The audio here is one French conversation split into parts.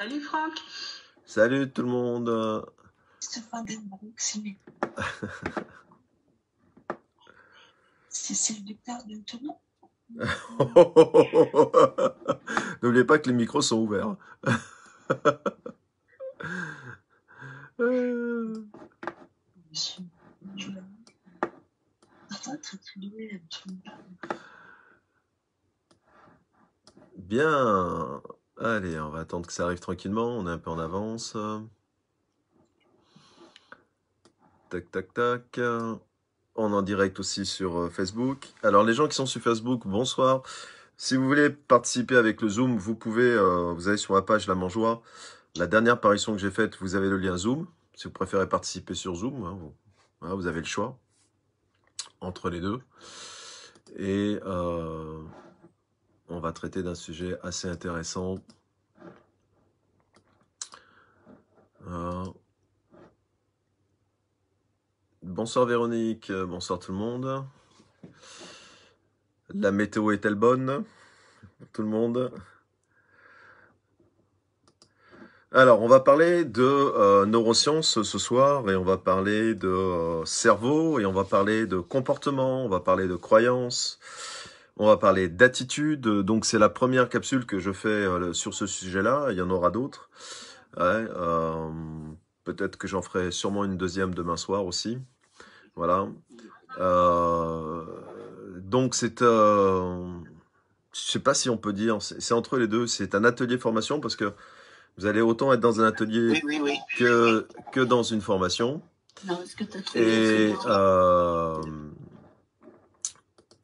Salut Franck. Salut tout le monde. C'est le docteur de tout le monde. N'oubliez pas que les micros sont ouverts. Bien. Allez, on va attendre que ça arrive tranquillement. On est un peu en avance. Tac, tac, tac. On est en direct aussi sur euh, Facebook. Alors, les gens qui sont sur Facebook, bonsoir. Si vous voulez participer avec le Zoom, vous pouvez, euh, vous allez sur ma page La Mangeoire. La dernière parution que j'ai faite, vous avez le lien Zoom. Si vous préférez participer sur Zoom, hein, hein, vous, avez le choix entre les deux. Et euh, on va traiter d'un sujet assez intéressant. Euh, bonsoir Véronique, bonsoir tout le monde. La météo est-elle bonne Tout le monde alors, on va parler de euh, neurosciences ce soir, et on va parler de euh, cerveau, et on va parler de comportement, on va parler de croyances, on va parler d'attitude. Donc c'est la première capsule que je fais euh, sur ce sujet-là. Il y en aura d'autres. Euh, peut-être que j'en ferai sûrement une deuxième demain soir aussi. Voilà. Euh, donc c'est... Euh, je sais pas si on peut dire, c'est entre les deux. C'est un atelier formation parce que vous allez autant être dans un atelier Que, que dans une formation. Non, que as trouvé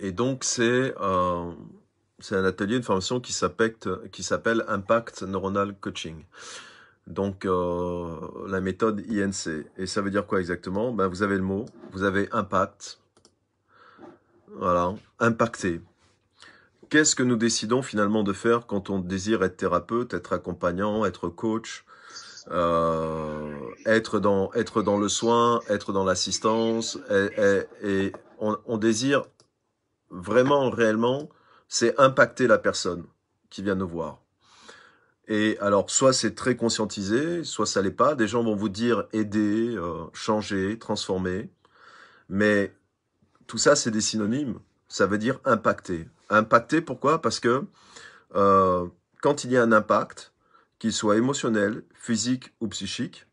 et donc, c'est euh, un atelier, une formation qui s'appelle Impact Neuronal Coaching. Donc, euh, la méthode INC. Et ça veut dire quoi exactement ben, Vous avez le mot, vous avez impact. Voilà, impacté. Qu'est-ce que nous décidons finalement de faire quand on désire être thérapeute, être accompagnant, être coach, euh, être, dans, être dans le soin, être dans l'assistance et, on, on désire vraiment, réellement, c'est impacter la personne qui vient nous voir. Et alors, soit c'est très conscientisé, soit ça l'est pas. Des gens vont vous dire aider, euh, changer, transformer. Mais tout ça, c'est des synonymes. Ça veut dire impacter. Impacter, pourquoi Parce que euh, quand il y a un impact, qu'il soit émotionnel, physique ou psychique,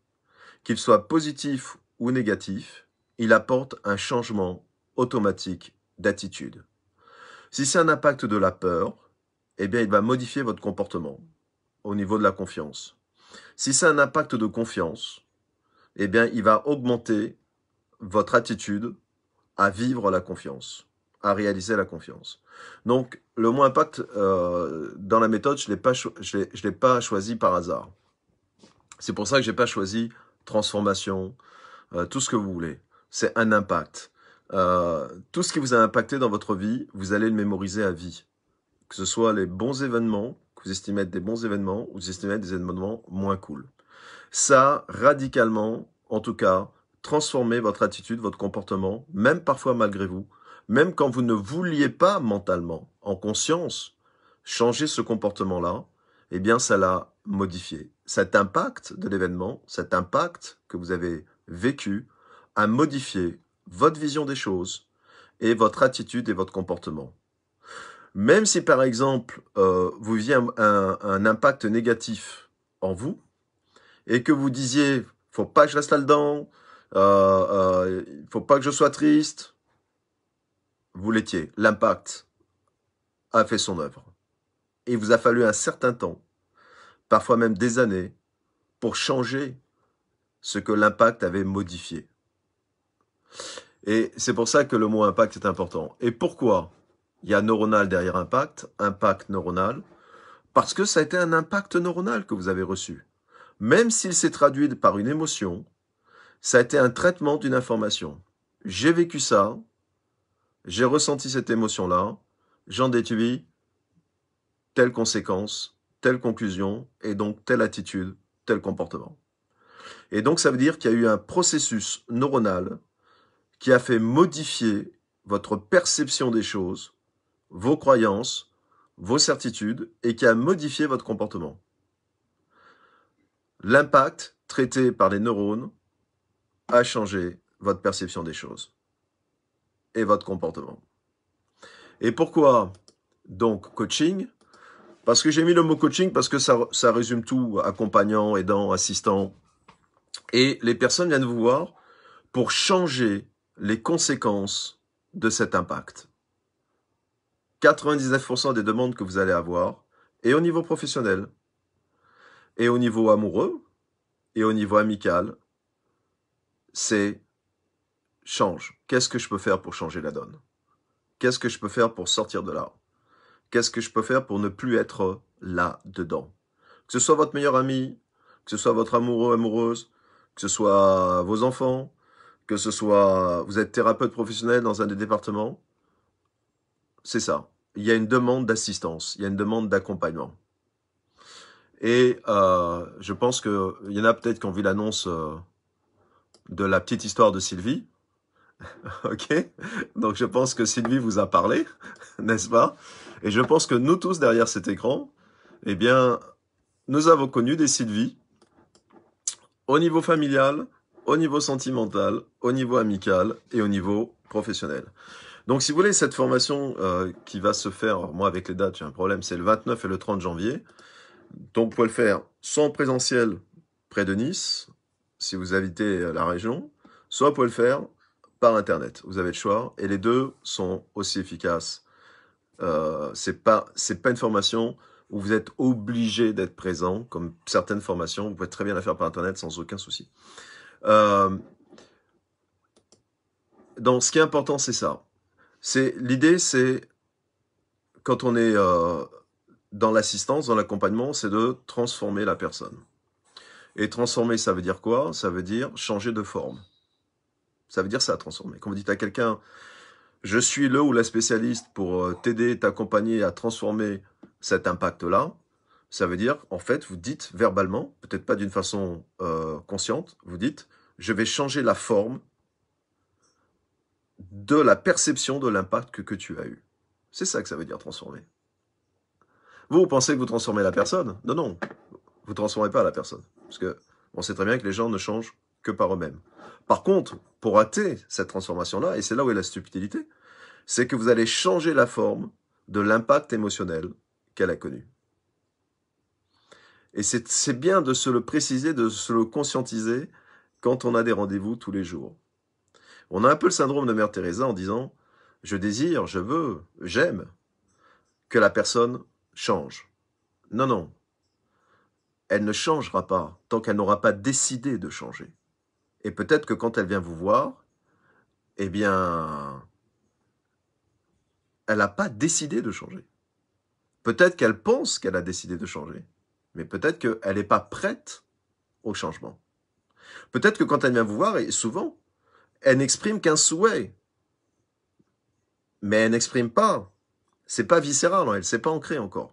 qu'il soit positif ou négatif, il apporte un changement automatique d'attitude. Si c'est un impact de la peur, eh bien, il va modifier votre comportement au niveau de la confiance. Si c'est un impact de confiance, eh bien, il va augmenter votre attitude à vivre la confiance, à réaliser la confiance. Donc, le mot impact euh, dans la méthode, je ne l'ai pas choisi par hasard. C'est pour ça que je n'ai pas choisi transformation, euh, tout ce que vous voulez. C'est un impact. Euh, tout ce qui vous a impacté dans votre vie, vous allez le mémoriser à vie. Que ce soit les bons événements, que vous estimez être des bons événements, ou vous estimez être des événements moins cool. Ça, radicalement, en tout cas, transformez votre attitude, votre comportement, même parfois malgré vous, même quand vous ne vouliez pas mentalement, en conscience, changer ce comportement-là, eh bien, ça l'a modifié. Cet impact de l'événement, cet impact que vous avez vécu, a modifié votre vision des choses et votre attitude et votre comportement. Même si par exemple euh, vous viviez un, impact négatif en vous et que vous disiez faut pas que je reste là-dedans, il euh, ne euh, faut pas que je sois triste, vous l'étiez. L'impact a fait son œuvre. Et il vous a fallu un certain temps, parfois même des années, pour changer ce que l'impact avait modifié. Et c'est pour ça que le mot impact est important. Et pourquoi il y a neuronal derrière impact, impact neuronal Parce que ça a été un impact neuronal que vous avez reçu. Même s'il s'est traduit par une émotion, ça a été un traitement d'une information. J'ai vécu ça, j'ai ressenti cette émotion-là, j'en déduis telle conséquence, telle conclusion, et donc telle attitude, tel comportement. Et donc ça veut dire qu'il y a eu un processus neuronal qui a fait modifier votre perception des choses, vos croyances, vos certitudes, et qui a modifié votre comportement. L'impact traité par les neurones a changé votre perception des choses et votre comportement. Et pourquoi donc coaching Parce que j'ai mis le mot coaching parce que ça, résume tout, accompagnant, aidant, assistant. Et les personnes viennent vous voir pour changer les conséquences de cet impact. 99% des demandes que vous allez avoir, et au niveau professionnel, et au niveau amoureux, et au niveau amical, c'est change. Qu'est-ce que je peux faire pour changer la donne Qu'est-ce que je peux faire pour sortir de là Qu'est-ce que je peux faire pour ne plus être là-dedans Que ce soit votre meilleur ami, que ce soit votre amoureux, amoureuse, que ce soit vos enfants, que ce soit, vous êtes thérapeute professionnel dans un des départements, c'est ça. Il y a une demande d'assistance, il y a une demande d'accompagnement. Et euh, je pense qu'il y en a peut-être qui ont vu l'annonce euh, de la petite histoire de Sylvie. ok Donc je pense que Sylvie vous a parlé, n'est-ce pas Et je pense que nous tous derrière cet écran, eh bien, nous avons connu des Sylvie au niveau familial, au niveau sentimental, au niveau amical et au niveau professionnel. Donc si vous voulez, cette formation euh, qui va se faire, moi avec les dates, j'ai un problème, c'est le 29 et le 30 janvier. Donc vous pouvez le faire soit en présentiel près de Nice, si vous habitez la région, soit vous pouvez le faire par Internet. Vous avez le choix et les deux sont aussi efficaces. Euh, c'est pas c'est pas une formation où vous êtes obligé d'être présent, comme certaines formations, vous pouvez très bien la faire par Internet sans aucun souci. Euh, donc, ce qui est important, c'est ça. C'est l'idée, c'est quand on est euh, dans l'assistance, dans l'accompagnement, c'est de transformer la personne. Et transformer, ça veut dire quoi Ça veut dire changer de forme. Ça veut dire ça, transformer. Quand vous dites à quelqu'un, je suis le ou la spécialiste pour euh, t'aider, t'accompagner à transformer cet impact-là, ça veut dire, en fait, vous dites verbalement, peut-être pas d'une façon euh, consciente, vous dites, je vais changer la forme de la perception de l'impact que, tu as eu. C'est ça que ça veut dire transformer. Vous, vous pensez que vous transformez la personne Non, non, vous ne transformez pas la personne. Parce que on sait très bien que les gens ne changent que par eux-mêmes. Par contre, pour rater cette transformation-là, et c'est là où est la stupidité, c'est que vous allez changer la forme de l'impact émotionnel qu'elle a connu. Et c'est bien de se le préciser, de se le conscientiser quand on a des rendez-vous tous les jours. On a un peu le syndrome de Mère Teresa en disant je désire, je veux, j'aime que la personne change. Non, non. Elle ne changera pas tant qu'elle n'aura pas décidé de changer. Et peut-être que quand elle vient vous voir, eh bien, elle n'a pas décidé de changer. Peut-être qu'elle pense qu'elle a décidé de changer mais peut-être qu'elle n'est pas prête au changement. Peut-être que quand elle vient vous voir, et souvent, elle n'exprime qu'un souhait, mais elle n'exprime pas. C'est pas viscéral, hein, elle s'est pas ancrée encore.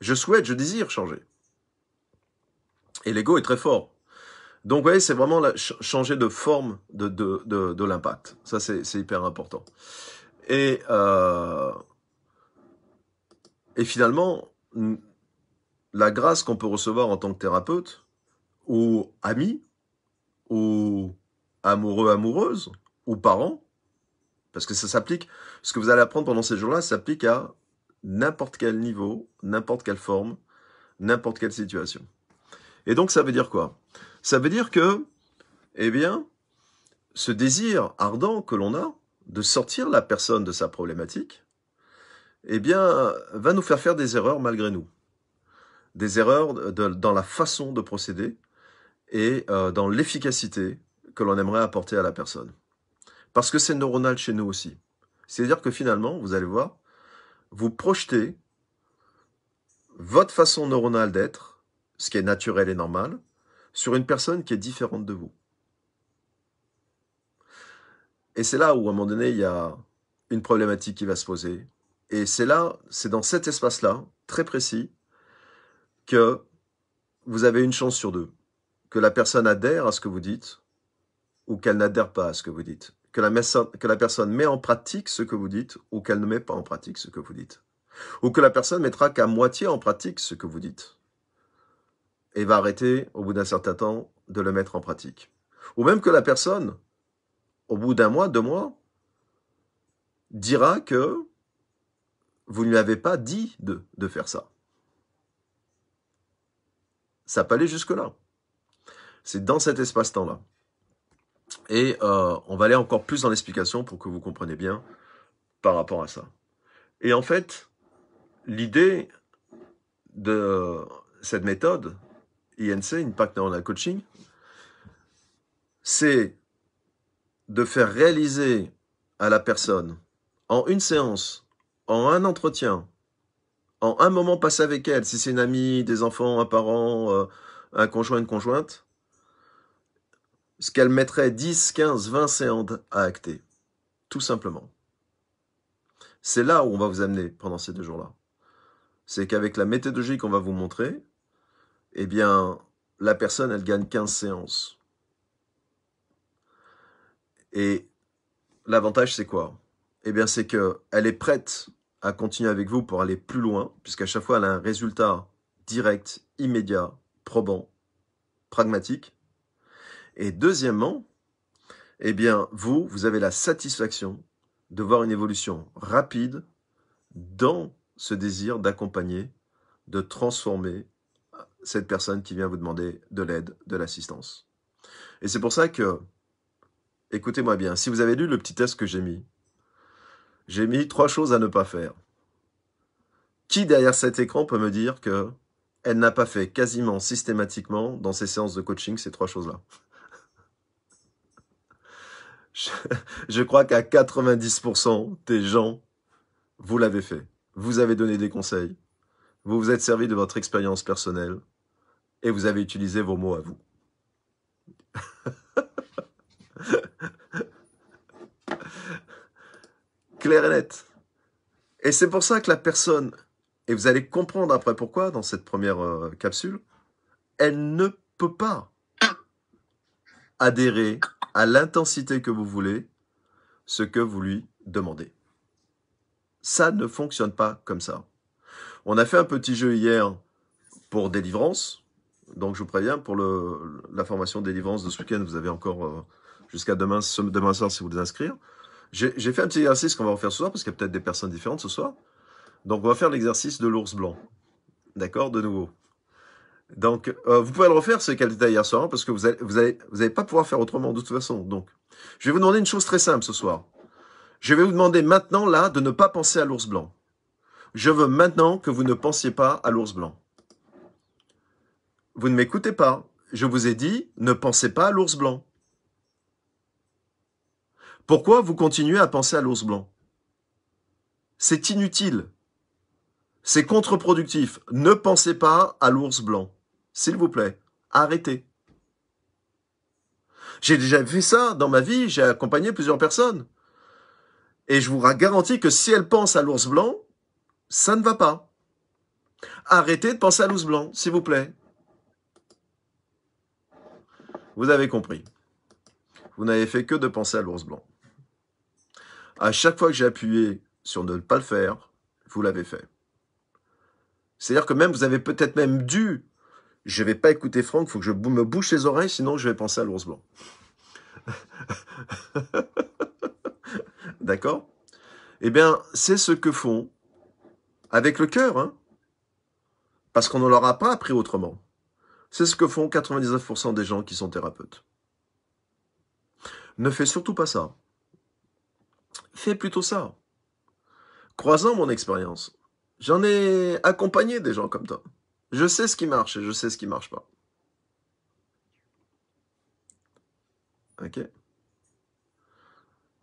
Je souhaite, je désire changer. Et l'ego est très fort. Donc, vous voyez, c'est vraiment changer de forme de, de, l'impact. Ça, c'est, hyper important. Et, euh, et finalement, la grâce qu'on peut recevoir en tant que thérapeute, ou ami, ou amoureux, amoureuse, ou parents, parce que ça s'applique, ce que vous allez apprendre pendant ces jours-là s'applique à n'importe quel niveau, n'importe quelle forme, n'importe quelle situation. Et donc ça veut dire quoi Ça veut dire que, eh bien, ce désir ardent que l'on a de sortir la personne de sa problématique, eh bien, va nous faire faire des erreurs malgré nous des erreurs dans la façon de procéder et euh, dans l'efficacité que l'on aimerait apporter à la personne. Parce que c'est neuronal chez nous aussi. C'est-à-dire que finalement, vous allez voir, vous projetez votre façon neuronale d'être, ce qui est naturel et normal, sur une personne qui est différente de vous. Et c'est là où, à un moment donné, il y a une problématique qui va se poser. Et c'est là, c'est dans cet espace-là, très précis, que vous avez une chance sur deux que la personne adhère à ce que vous dites ou qu'elle n'adhère pas à ce que vous dites, que la, que la personne met en pratique ce que vous dites ou qu'elle ne met pas en pratique ce que vous dites, ou que la personne mettra qu'à moitié en pratique ce que vous dites et va arrêter au bout d'un certain temps de le mettre en pratique. Ou même que la personne, au bout d'un mois, deux mois, dira que vous ne lui avez pas dit de faire ça ça pas aller jusque-là. C'est dans cet espace-temps-là. Et euh, on va aller encore plus dans l'explication pour que vous compreniez bien par rapport à ça. Et en fait, l'idée de cette méthode, INC, Impact Neuronal Coaching, c'est de faire réaliser à la personne, en une séance, en un entretien, en un moment passé avec elle, si c'est une amie, des enfants, un parent, euh, un conjoint, une conjointe, ce qu'elle mettrait 10, 15, 20 séances à acter. Tout simplement. C'est là où on va vous amener pendant ces deux jours-là. C'est qu'avec la méthodologie qu'on va vous montrer, eh bien, la personne, elle gagne 15 séances. Et l'avantage, c'est quoi Eh bien, c'est qu'elle est prête à continuer avec vous pour aller plus loin, puisqu'à chaque fois, elle a un résultat direct, immédiat, probant, pragmatique. Et deuxièmement, eh bien, vous, vous avez la satisfaction de voir une évolution rapide dans ce désir d'accompagner, de transformer cette personne qui vient vous demander de l'aide, de l'assistance. Et c'est pour ça que, écoutez-moi bien, si vous avez lu le petit test que j'ai mis, j'ai mis trois choses à ne pas faire. Qui derrière cet écran peut me dire que elle n'a pas fait quasiment systématiquement dans ses séances de coaching ces trois choses-là je, je crois qu'à 90% des gens, vous l'avez fait. Vous avez donné des conseils, vous vous êtes servi de votre expérience personnelle et vous avez utilisé vos mots à vous. clair et net. Et c'est pour ça que la personne, et vous allez comprendre après pourquoi dans cette première euh, capsule, elle ne peut pas adhérer à l'intensité que vous voulez, ce que vous lui demandez. Ça ne fonctionne pas comme ça. On a fait un petit jeu hier pour délivrance. Donc je vous préviens, pour la formation délivrance de ce week-end, vous avez encore euh, jusqu'à demain, demain soir si vous voulez inscrire. J'ai fait un petit exercice qu'on va refaire ce soir, parce qu'il y a peut-être des personnes différentes ce soir. Donc, on va faire l'exercice de l'ours blanc. D'accord De nouveau. Donc, euh, vous pouvez le refaire, ce qu'elle était hier soir, parce que vous n'allez pas pouvoir faire autrement de toute façon. Donc, je vais vous demander une chose très simple ce soir. Je vais vous demander maintenant, là, de ne pas penser à l'ours blanc. Je veux maintenant que vous ne pensiez pas à l'ours blanc. Vous ne m'écoutez pas. Je vous ai dit, ne pensez pas à l'ours blanc. Pourquoi vous continuez à penser à l'ours blanc C'est inutile. C'est contre-productif. Ne pensez pas à l'ours blanc. S'il vous plaît, arrêtez. J'ai déjà fait ça dans ma vie, j'ai accompagné plusieurs personnes. Et je vous garantis que si elles pensent à l'ours blanc, ça ne va pas. Arrêtez de penser à l'ours blanc, s'il vous plaît. Vous avez compris. Vous n'avez fait que de penser à l'ours blanc. À chaque fois que j'ai appuyé sur ne pas le faire, vous l'avez fait. C'est-à-dire que même, vous avez peut-être même dû, je ne vais pas écouter Franck, il faut que je me bouche les oreilles, sinon je vais penser à l'ours blanc. D'accord Eh bien, c'est ce que font avec le cœur, hein parce qu'on ne leur a pas appris autrement. C'est ce que font 99% des gens qui sont thérapeutes. Ne fais surtout pas ça fais plutôt ça. Croisant mon expérience, j'en ai accompagné des gens comme toi. Je sais ce qui marche et je sais ce qui marche pas. Ok.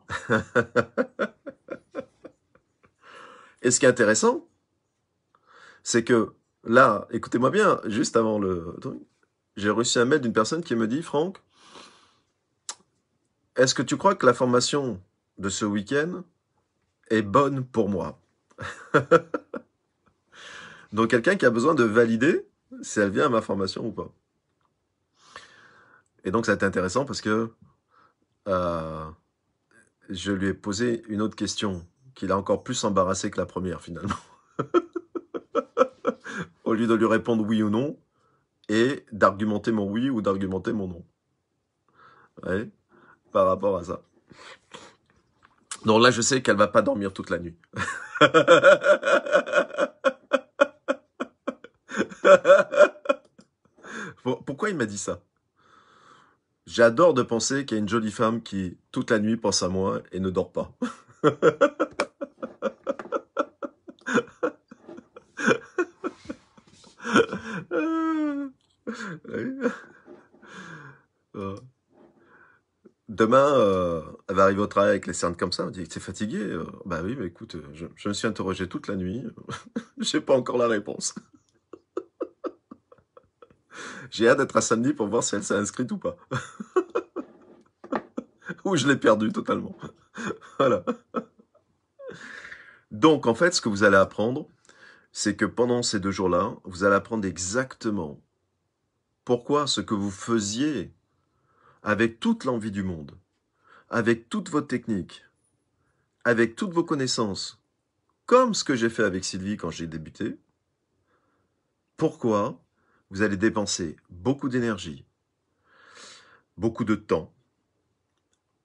et ce qui est intéressant, c'est que là, écoutez-moi bien, juste avant le j'ai reçu un mail d'une personne qui me dit Franck, est-ce que tu crois que la formation de ce week-end est bonne pour moi. Donc quelqu'un qui a besoin de valider si elle vient à ma formation ou pas. Et donc ça a été intéressant parce que euh, je lui ai posé une autre question qu'il a encore plus embarrassé que la première finalement. Au lieu de lui répondre oui ou non et d'argumenter mon oui ou d'argumenter mon non. voyez par rapport à ça. Non, là, je sais qu'elle va pas dormir toute la nuit. Pourquoi il m'a dit ça J'adore de penser qu'il y a une jolie femme qui, toute la nuit, pense à moi et ne dort pas. Ah. Demain, euh, elle va arriver au travail avec les cernes comme ça, elle me dit T'es fatigué euh, Bah oui, mais bah écoute, euh, je, me suis interrogé toute la nuit, je n'ai pas encore la réponse. j'ai hâte d'être à samedi pour voir si elle s'est inscrite ou pas. ou je l'ai perdue totalement. voilà. Donc en fait, ce que vous allez apprendre, c'est que pendant ces deux jours-là, vous allez apprendre exactement pourquoi ce que vous faisiez avec toute l'envie du monde, avec toutes vos techniques, avec toutes vos connaissances, comme ce que j'ai fait avec Sylvie quand j'ai débuté, pourquoi vous allez dépenser beaucoup d'énergie, beaucoup de temps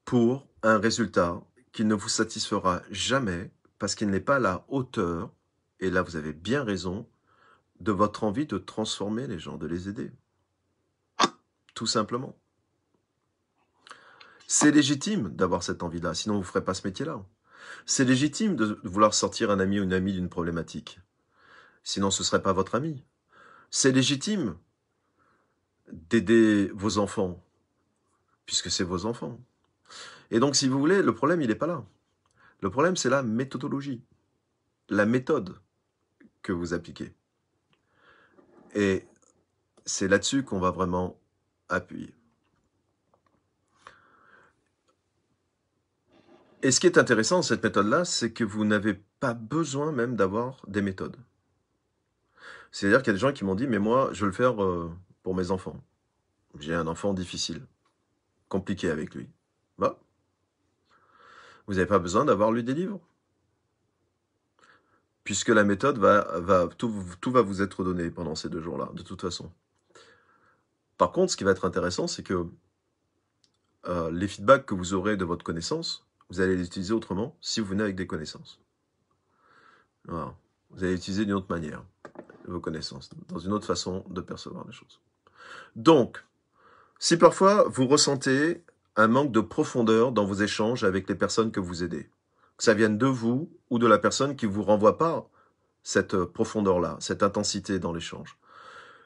pour un résultat qui ne vous satisfera jamais parce qu'il n'est pas à la hauteur, et là vous avez bien raison, de votre envie de transformer les gens, de les aider. Tout simplement. C'est légitime d'avoir cette envie-là, sinon vous ne ferez pas ce métier-là. C'est légitime de vouloir sortir un ami ou une amie d'une problématique, sinon ce ne serait pas votre ami. C'est légitime d'aider vos enfants, puisque c'est vos enfants. Et donc, si vous voulez, le problème, il n'est pas là. Le problème, c'est la méthodologie, la méthode que vous appliquez. Et c'est là-dessus qu'on va vraiment appuyer. Et ce qui est intéressant dans cette méthode-là, c'est que vous n'avez pas besoin même d'avoir des méthodes. C'est-à-dire qu'il y a des gens qui m'ont dit, mais moi, je vais le faire euh, pour mes enfants. J'ai un enfant difficile, compliqué avec lui. Bah, vous n'avez pas besoin d'avoir lui des livres. Puisque la méthode va, tout, va vous être donné pendant ces deux jours-là, de toute façon. Par contre, ce qui va être intéressant, c'est que euh, les feedbacks que vous aurez de votre connaissance, vous allez les utiliser autrement si vous venez avec des connaissances. Vous allez utiliser d'une autre manière vos connaissances, dans une autre façon de percevoir les choses. Donc, si parfois vous ressentez un manque de profondeur dans vos échanges avec les personnes que vous aidez, que ça vienne de vous ou de la personne qui ne vous renvoie pas cette profondeur-là, cette intensité dans l'échange.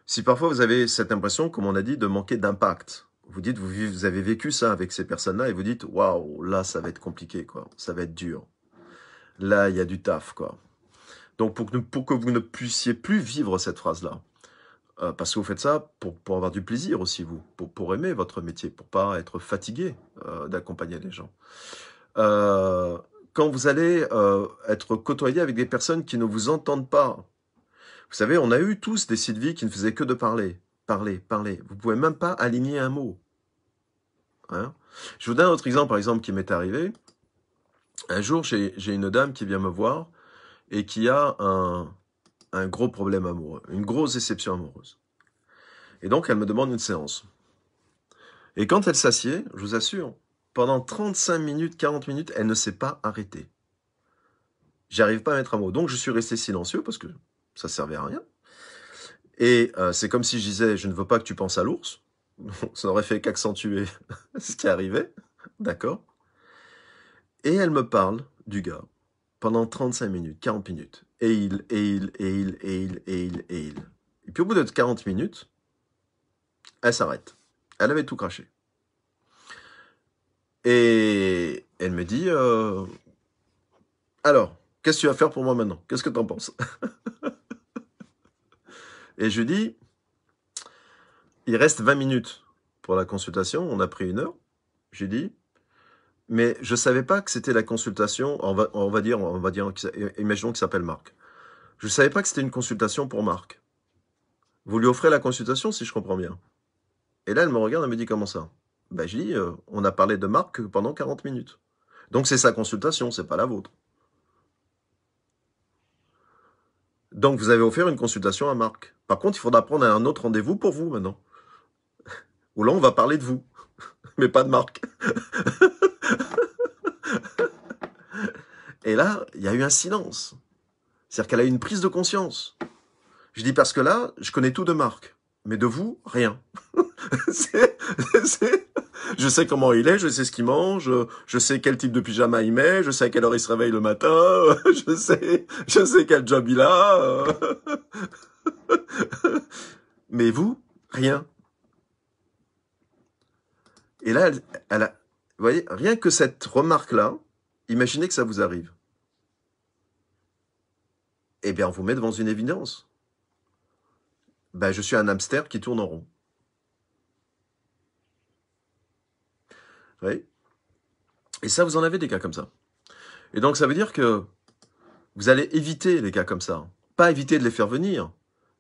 Si parfois vous avez cette impression, comme on a dit, de manquer d'impact, vous dites, vous, avez vécu ça avec ces personnes-là et vous dites, waouh, là, ça va être compliqué, quoi. Ça va être dur. Là, il y a du taf, quoi. Donc, pour que, vous ne puissiez plus vivre cette phrase-là, euh, parce que vous faites ça pour, avoir du plaisir aussi, vous, pour, aimer votre métier, pour pas être fatigué euh, d'accompagner les gens. Euh, quand vous allez être côtoyé avec des personnes qui ne vous entendent pas, vous savez, on a eu tous des Sylvie qui ne faisaient que de parler. Parler, parler. Vous pouvez même pas aligner un mot. Hein? je vous donne un autre exemple, par exemple, qui m'est arrivé. Un jour, j'ai une dame qui vient me voir et qui a un, gros problème amoureux, une grosse déception amoureuse. Et donc, elle me demande une séance. Et quand elle s'assied, je vous assure, pendant 35 minutes, 40 minutes, elle ne s'est pas arrêtée. J'arrive pas à mettre un mot. Donc, je suis resté silencieux parce que ça servait à rien. Et euh, c'est comme si je disais, je ne veux pas que tu penses à l'ours. Ça n'aurait fait qu'accentuer ce qui arrivait. D'accord Et elle me parle du gars pendant 35 minutes, 40 minutes. Et il, et il, et il, et il, et il, et il. Et puis au bout de 40 minutes, elle s'arrête. Elle avait tout craché. Et elle me dit, euh, alors, qu'est-ce que tu vas faire pour moi maintenant Qu'est-ce que tu en penses Et je lui dis, il reste 20 minutes pour la consultation, on a pris une heure. lui dis, mais je ne savais pas que c'était la consultation, on va, dire, on va dire, imaginons qu'il s'appelle Marc. Je ne savais pas que c'était une consultation pour Marc. Vous lui offrez la consultation, si je comprends bien. Et là, elle me regarde, et me dit, comment ça Ben, je dis, euh, on a parlé de Marc pendant 40 minutes. Donc, c'est sa consultation, c'est pas la vôtre. Donc, vous avez offert une consultation à Marc. Par contre, il faudra prendre un autre rendez-vous pour vous maintenant. Où là, on va parler de vous, mais pas de Marc. Et là, il y a eu un silence. C'est-à-dire qu'elle a eu une prise de conscience. Je dis parce que là, je connais tout de Marc, mais de vous, rien. c'est je sais comment il est, je sais ce qu'il mange, je sais quel type de pyjama il met, je sais à quelle heure il se réveille le matin, je sais, je sais quel job il a. Mais vous, rien. Et là, elle, vous voyez, rien que cette remarque-là, imaginez que ça vous arrive. Eh bien, on vous met devant une évidence. Ben, je suis un hamster qui tourne en rond. Et ça, vous en avez des cas comme ça. Et donc, ça veut dire que vous allez éviter les cas comme ça. Pas éviter de les faire venir.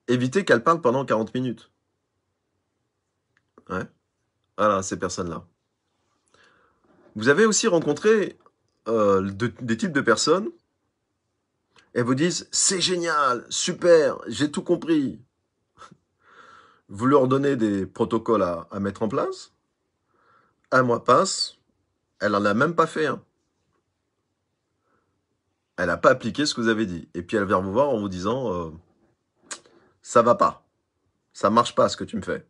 Éviter qu'elles parlent pendant 40 minutes. Voilà, ces personnes-là. Vous avez aussi rencontré euh, des types de personnes. Elles vous disent, c'est génial, super, j'ai tout compris. Vous leur donnez des protocoles à mettre en place un mois passe, elle n'en a même pas fait un. Elle n'a pas appliqué ce que vous avez dit. Et puis elle vient vous voir en vous disant euh, Ça va pas. Ça marche pas ce que tu me fais.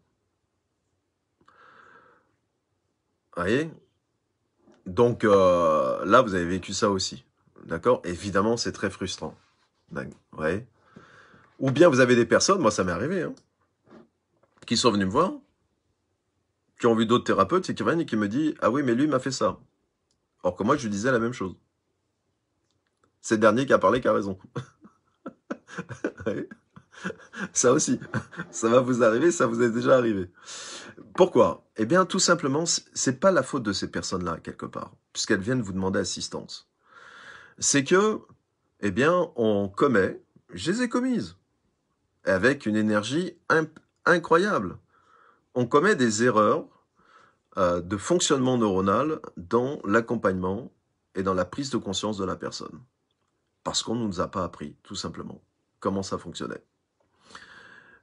Vous voyez Donc euh, là, vous avez vécu ça aussi. D'accord Évidemment, c'est très frustrant. Vous voyez Ou bien vous avez des personnes, moi ça m'est arrivé, hein, qui sont venues me voir qui ont vu d'autres thérapeutes et qui viennent et qui me disent Ah oui, mais lui, m'a fait ça. Or que moi, je lui disais la même chose. C'est le dernier qui a parlé qui a raison. ça aussi, ça va vous arriver, ça vous est déjà arrivé. Pourquoi Eh bien, tout simplement, c'est pas la faute de ces personnes-là, quelque part, puisqu'elles viennent vous demander assistance. C'est que, eh bien, on commet, je les ai commises, avec une énergie incroyable. On commet des erreurs euh, de fonctionnement neuronal dans l'accompagnement et dans la prise de conscience de la personne. Parce qu'on ne nous a pas appris, tout simplement, comment ça fonctionnait.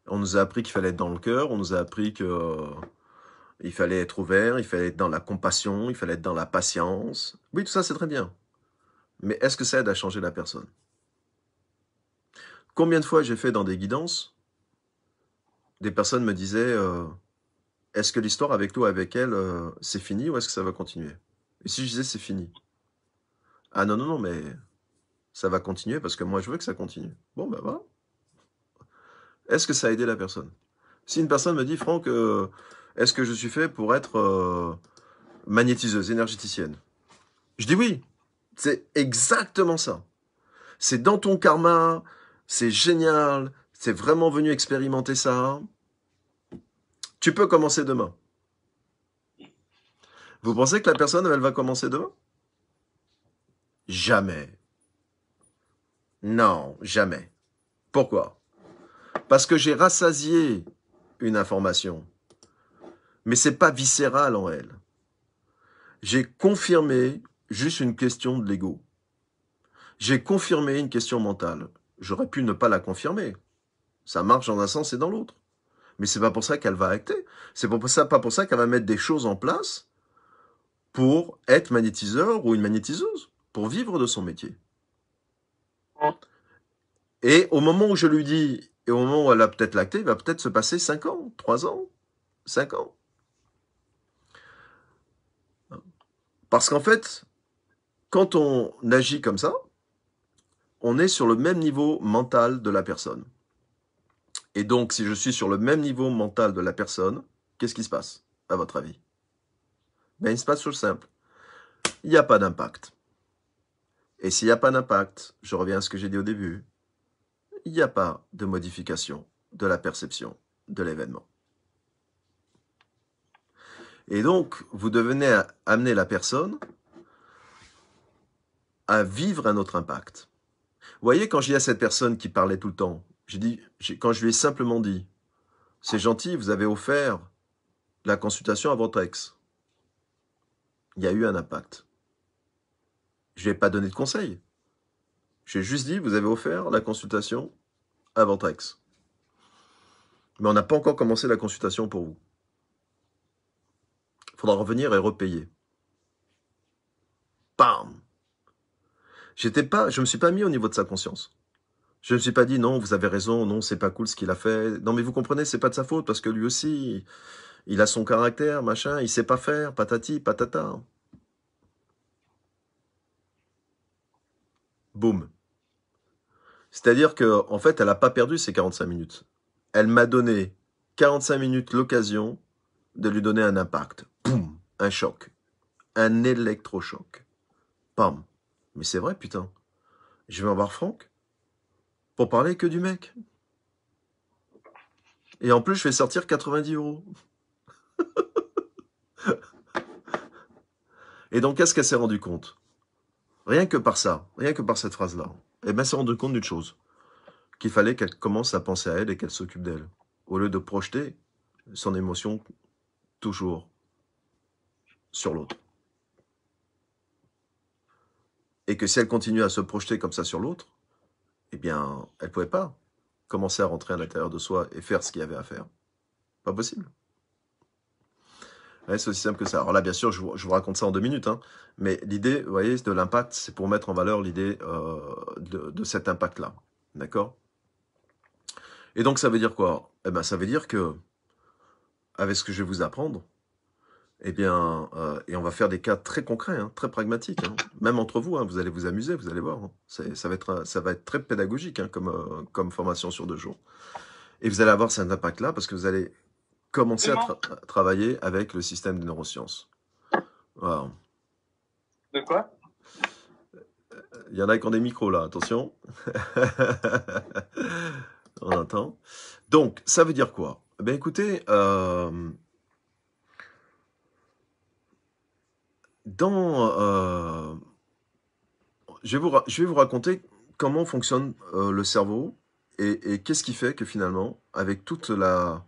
On nous a appris qu'il fallait être dans le cœur, on nous a appris que euh, il fallait être ouvert, il fallait être dans la compassion, il fallait être dans la patience. Oui, tout ça, c'est très bien. Mais est-ce que ça aide à changer la personne Combien de fois j'ai fait dans des guidances, des personnes me disaient euh, est-ce que l'histoire avec toi, avec elle, euh, c'est fini ou est-ce que ça va continuer Et si je disais c'est fini Ah non, non, non, mais ça va continuer parce que moi je veux que ça continue. Bon, ben voilà. Est-ce que ça a aidé la personne Si une personne me dit, Franck, euh, est-ce que je suis fait pour être euh, magnétiseuse, énergéticienne Je dis oui. C'est exactement ça. C'est dans ton karma, c'est génial, c'est vraiment venu expérimenter ça. Tu peux commencer demain. Vous pensez que la personne, elle va commencer demain Jamais. Non, jamais. Pourquoi Parce que j'ai rassasié une information, mais c'est pas viscéral en elle. J'ai confirmé juste une question de l'ego. J'ai confirmé une question mentale. J'aurais pu ne pas la confirmer. Ça marche dans un sens et dans l'autre. Mais c'est pas pour ça qu'elle va acter. C'est pour pas pour ça qu'elle va mettre des choses en place pour être magnétiseur ou une magnétiseuse, pour vivre de son métier. Et au moment où je lui dis, et au moment où elle a peut-être lacté, il va peut-être se passer 5 ans, 3 ans, 5 ans. Parce qu'en fait, quand on agit comme ça, on est sur le même niveau mental de la personne. Et donc, si je suis sur le même niveau mental de la personne, qu'est-ce qui se passe, à votre avis ben, Il se passe le simple. Il n'y a pas d'impact. Et s'il n'y a pas d'impact, je reviens à ce que j'ai dit au début, il n'y a pas de modification de la perception de l'événement. Et donc, vous devenez à amener la personne à vivre un autre impact. Vous voyez, quand j'ai cette personne qui parlait tout le temps, j'ai quand je lui ai simplement dit, c'est ah. gentil, vous avez offert la consultation à votre ex, il y a eu un impact. Je lui ai pas donné de conseil. J'ai juste dit, vous avez offert la consultation à votre ex. Mais on n'a pas encore commencé la consultation pour vous. Il faudra revenir et repayer. Bam pas, je ne me suis pas mis au niveau de sa conscience. Je ne suis pas dit, non, vous avez raison, non, c'est pas cool ce qu'il a fait. Non, mais vous comprenez, c'est pas de sa faute, parce que lui aussi, il a son caractère, machin, il sait pas faire, patati, patata. Boum. C'est-à-dire que, en fait, elle n'a pas perdu ses 45 minutes. Elle m'a donné 45 minutes l'occasion de lui donner un impact. Boum, un choc. Un électrochoc. Pam. Mais c'est vrai, putain. Je vais en voir Franck parler que du mec. Et en plus, je vais sortir 90 euros. Et donc, qu'est-ce qu'elle s'est rendue compte Rien que par ça, rien que par cette phrase-là. Eh bien, s'est rendue compte d'une chose qu'il fallait qu'elle commence à penser à elle et qu'elle s'occupe d'elle, au lieu de projeter son émotion toujours sur l'autre. Et que si elle continue à se projeter comme ça sur l'autre, eh bien, elle ne pouvait pas commencer à rentrer à l'intérieur de soi et faire ce qu'il y avait à faire. Pas possible. c'est aussi simple que ça. Alors là, bien sûr, je vous, raconte ça en deux minutes, hein. mais l'idée, vous voyez, de l'impact, c'est pour mettre en valeur l'idée euh, de, de, cet impact-là. D'accord Et donc, ça veut dire quoi Eh bien, ça veut dire que, avec ce que je vais vous apprendre, et eh bien, euh, et on va faire des cas très concrets, hein, très pragmatiques. Hein. Même entre vous, hein, vous allez vous amuser, vous allez voir. Ça, va être, ça va être très pédagogique euh, comme, formation sur deux jours. Et vous allez avoir cet impact-là parce que vous allez commencer à, travailler avec le système des neurosciences. De quoi euh, Il y en a qui ont des micros là, attention. on attend. Donc, ça veut dire quoi eh bien, Écoutez, dans... Euh, je, vais vous, raconter comment fonctionne euh, le cerveau et, qu'est-ce qui fait que finalement, avec toute la,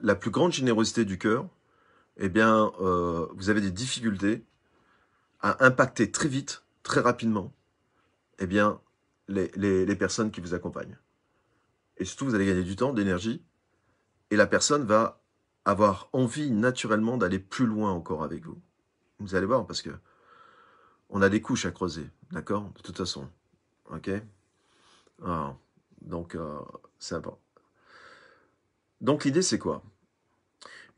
la plus grande générosité du cœur, eh bien, euh, vous avez des difficultés à impacter très vite, très rapidement, eh bien, les, les personnes qui vous accompagnent. Et surtout, vous allez gagner du temps, d'énergie, et la personne va avoir envie naturellement d'aller plus loin encore avec vous. Vous allez voir, parce que on a des couches à creuser, d'accord De toute façon, ok Donc, euh, c'est important. Donc, l'idée, c'est quoi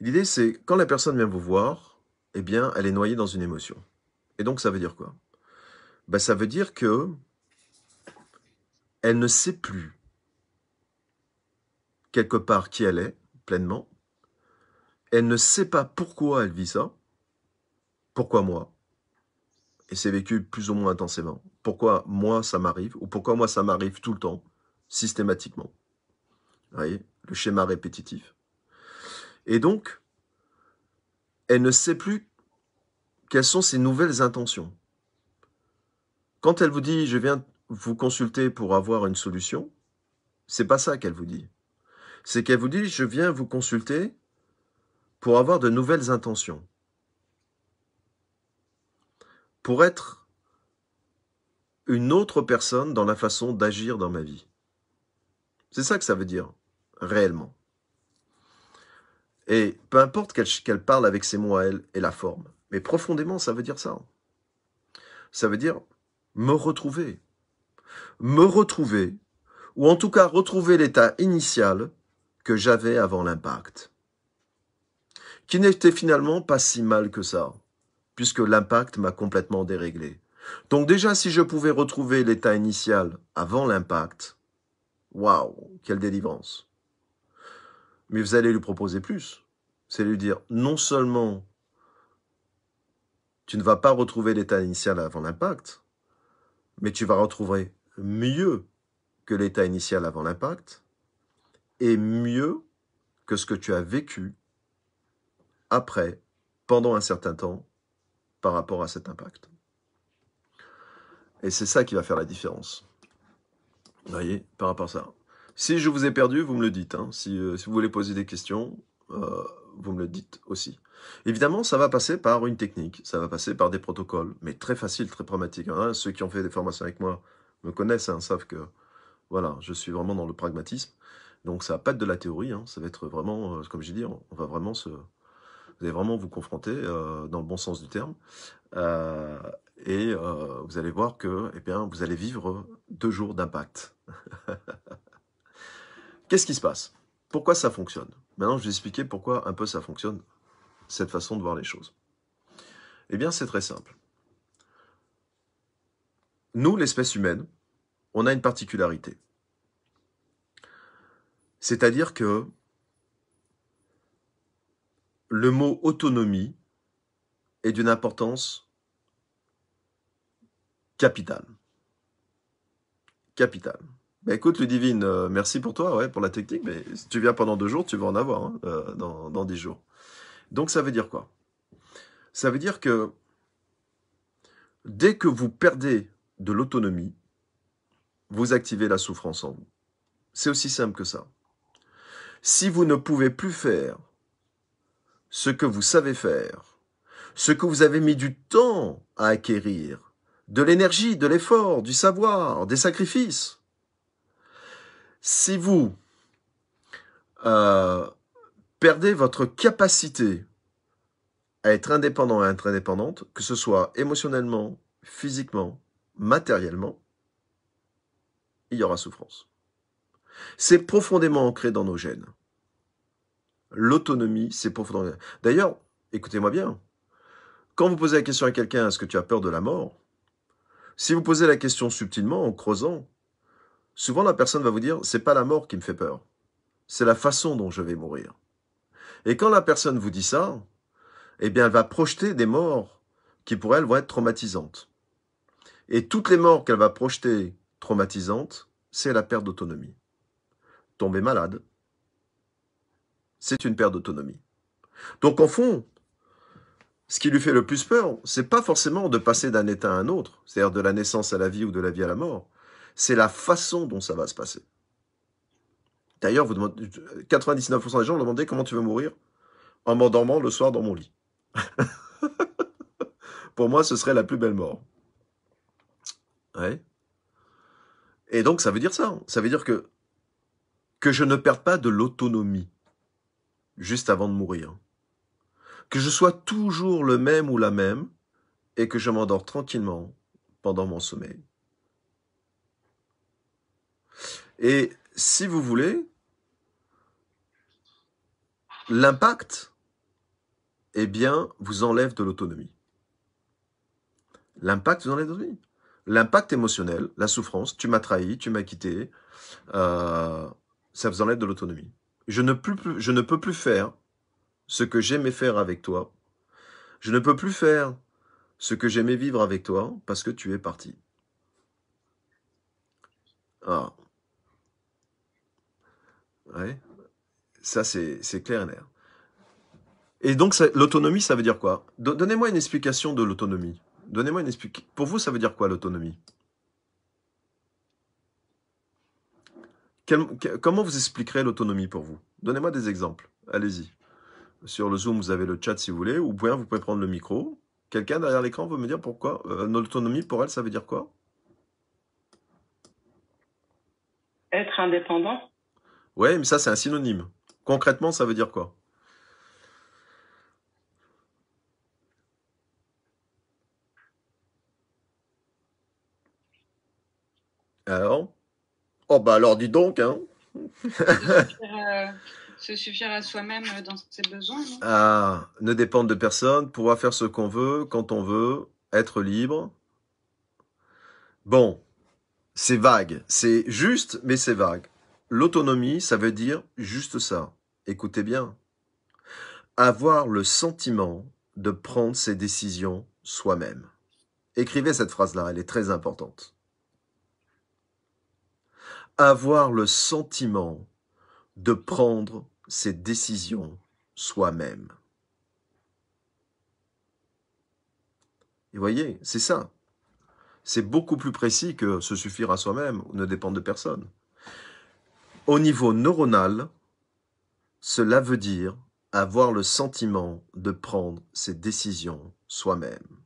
L'idée, c'est quand la personne vient vous voir, eh bien, elle est noyée dans une émotion. Et donc, ça veut dire quoi ben, Ça veut dire que elle ne sait plus quelque part qui elle est, pleinement. Elle ne sait pas pourquoi elle vit ça pourquoi moi Et c'est vécu plus ou moins intensément. Pourquoi moi ça m'arrive Ou pourquoi moi ça m'arrive tout le temps, systématiquement Vous voyez Le schéma répétitif. Et donc, elle ne sait plus quelles sont ses nouvelles intentions. Quand elle vous dit je viens vous consulter pour avoir une solution, c'est pas ça qu'elle vous dit. C'est qu'elle vous dit je viens vous consulter pour avoir de nouvelles intentions pour être une autre personne dans la façon d'agir dans ma vie. C'est ça que ça veut dire, réellement. Et peu importe qu'elle parle avec ses mots à elle et la forme, mais profondément, ça veut dire ça. Ça veut dire me retrouver. Me retrouver, ou en tout cas retrouver l'état initial que j'avais avant l'impact, qui n'était finalement pas si mal que ça puisque l'impact m'a complètement déréglé. Donc déjà, si je pouvais retrouver l'état initial avant l'impact, waouh, quelle délivrance. Mais vous allez lui proposer plus. C'est lui dire, non seulement tu ne vas pas retrouver l'état initial avant l'impact, mais tu vas retrouver mieux que l'état initial avant l'impact, et mieux que ce que tu as vécu après, pendant un certain temps, par rapport à cet impact. Et c'est ça qui va faire la différence. Vous voyez, par rapport à ça. Si je vous ai perdu, vous me le dites. Hein. Euh, si, vous voulez poser des questions, euh, vous me le dites aussi. Évidemment, ça va passer par une technique, ça va passer par des protocoles, mais très facile, très pragmatique. Hein. Ceux qui ont fait des formations avec moi me connaissent, hein, savent que voilà, je suis vraiment dans le pragmatisme. Donc ça va pas être de la théorie, ça va être vraiment, euh, comme je dit, on va vraiment se, vous allez vraiment vous confronter euh, dans le bon sens du terme. Euh, et euh, vous allez voir que eh bien, vous allez vivre deux jours d'impact. Qu'est-ce qui se passe Pourquoi ça fonctionne Maintenant, je vais expliquer pourquoi un peu ça fonctionne, cette façon de voir les choses. Eh bien, c'est très simple. Nous, l'espèce humaine, on a une particularité. C'est-à-dire que le mot autonomie est d'une importance capitale. Capitale. Bah, écoute, le divin, euh, merci pour toi, ouais, pour la technique, mais si tu viens pendant deux jours, tu vas en avoir hein, euh, dans, dans dix jours. Donc ça veut dire quoi Ça veut dire que dès que vous perdez de l'autonomie, vous activez la souffrance en vous. C'est aussi simple que ça. Si vous ne pouvez plus faire ce que vous savez faire, ce que vous avez mis du temps à acquérir, de l'énergie, de l'effort, du savoir, des sacrifices. Si vous euh, perdez votre capacité à être indépendant et à être indépendante, que ce soit émotionnellement, physiquement, matériellement, il y aura souffrance. C'est profondément ancré dans nos gènes. L'autonomie, c'est profondément... D'ailleurs, écoutez-moi bien. Quand vous posez la question à quelqu'un, est-ce que tu as peur de la mort Si vous posez la question subtilement, en creusant, souvent la personne va vous dire, c'est pas la mort qui me fait peur. C'est la façon dont je vais mourir. Et quand la personne vous dit ça, eh bien, elle va projeter des morts qui, pour elle, vont être traumatisantes. Et toutes les morts qu'elle va projeter traumatisantes, c'est la perte d'autonomie. Tomber malade, c'est une perte d'autonomie. Donc, en fond, ce qui lui fait le plus peur, c'est pas forcément de passer d'un état à un autre, c'est-à-dire de la naissance à la vie ou de la vie à la mort, c'est la façon dont ça va se passer. D'ailleurs, vous demandez, 99% des gens ont demandé comment tu veux mourir en m'endormant le soir dans mon lit. Pour moi, ce serait la plus belle mort. Et donc, ça veut dire ça. Hein. Ça veut dire que, que je ne perds pas de l'autonomie juste avant de mourir. Que je sois toujours le même ou la même et que je m'endors tranquillement pendant mon sommeil. Et si vous voulez, l'impact, eh bien, vous enlève de l'autonomie. L'impact vous enlève de l'autonomie. L'impact émotionnel, la souffrance, tu m'as trahi, tu m'as quitté, euh, ça vous enlève de l'autonomie. Je ne, peux plus faire ce que j'aimais faire avec toi. Je ne peux plus faire ce que j'aimais vivre avec toi parce que tu es parti. Ah. Ouais. Ça, c'est clair et net. Et donc, l'autonomie, ça veut dire quoi Donnez-moi une explication de l'autonomie. Donnez-moi une explication. Pour vous, ça veut dire quoi l'autonomie comment vous expliquerez l'autonomie pour vous Donnez-moi des exemples. Allez-y. Sur le Zoom, vous avez le chat si vous voulez, ou bien vous pouvez prendre le micro. Quelqu'un derrière l'écran veut me dire pourquoi L'autonomie, euh, pour elle, ça veut dire quoi Être indépendant Oui, mais ça, c'est un synonyme. Concrètement, ça veut dire quoi Alors Oh bah alors dis donc, hein. Euh, se suffire à soi-même euh, dans ses besoins. ah, ne dépendre de personne, pouvoir faire ce qu'on veut, quand on veut, être libre. Bon, c'est vague, c'est juste, mais c'est vague. L'autonomie, ça veut dire juste ça. Écoutez bien. Avoir le sentiment de prendre ses décisions soi-même. Écrivez cette phrase-là, elle est très importante avoir le sentiment de prendre ses décisions soi-même. Et voyez, c'est ça. C'est beaucoup plus précis que se suffire à soi-même ou ne dépendre de personne. Au niveau neuronal, cela veut dire avoir le sentiment de prendre ses décisions soi-même.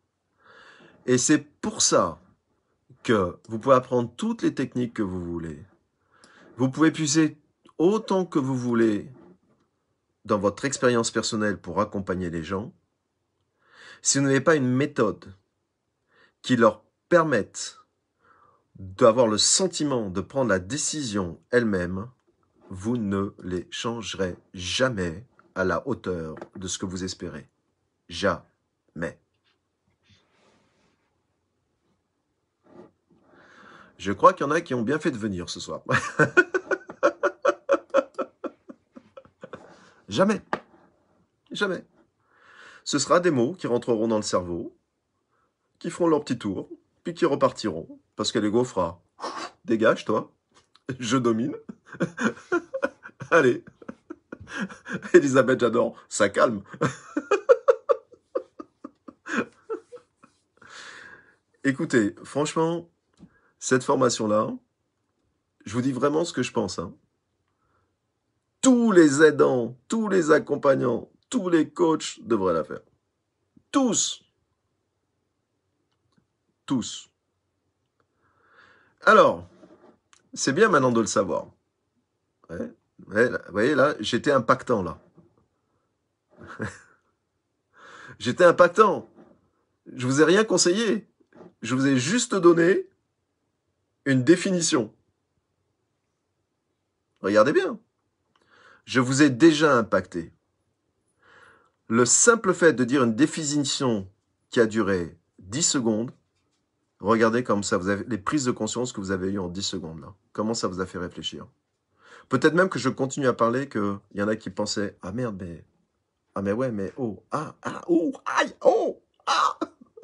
Et c'est pour ça que vous pouvez apprendre toutes les techniques que vous voulez, vous pouvez puiser autant que vous voulez dans votre expérience personnelle pour accompagner les gens. Si vous n'avez pas une méthode qui leur permette d'avoir le sentiment de prendre la décision elle-même, vous ne les changerez jamais à la hauteur de ce que vous espérez. Jamais. Je crois qu'il y en a qui ont bien fait de venir ce soir. Jamais. Jamais. Ce sera des mots qui rentreront dans le cerveau, qui feront leur petit tour, puis qui repartiront, parce que l'ego fera « Dégage, toi, je domine. Allez. Elisabeth, j'adore, ça calme. Écoutez, franchement, cette formation-là, je vous dis vraiment ce que je pense. Hein. Tous les aidants, tous les accompagnants, tous les coachs devraient la faire. Tous. Tous. Alors, c'est bien maintenant de le savoir. vous voyez là, j'étais impactant là. j'étais impactant. Je vous ai rien conseillé. Je vous ai juste donné une définition. Regardez bien. Je vous ai déjà impacté. Le simple fait de dire une définition qui a duré 10 secondes, regardez comme ça vous avez les prises de conscience que vous avez eues en 10 secondes là. Comment ça vous a fait réfléchir Peut-être même que je continue à parler qu'il y en a qui pensaient ah merde mais ah mais ouais mais oh ah ah oh aïe oh ah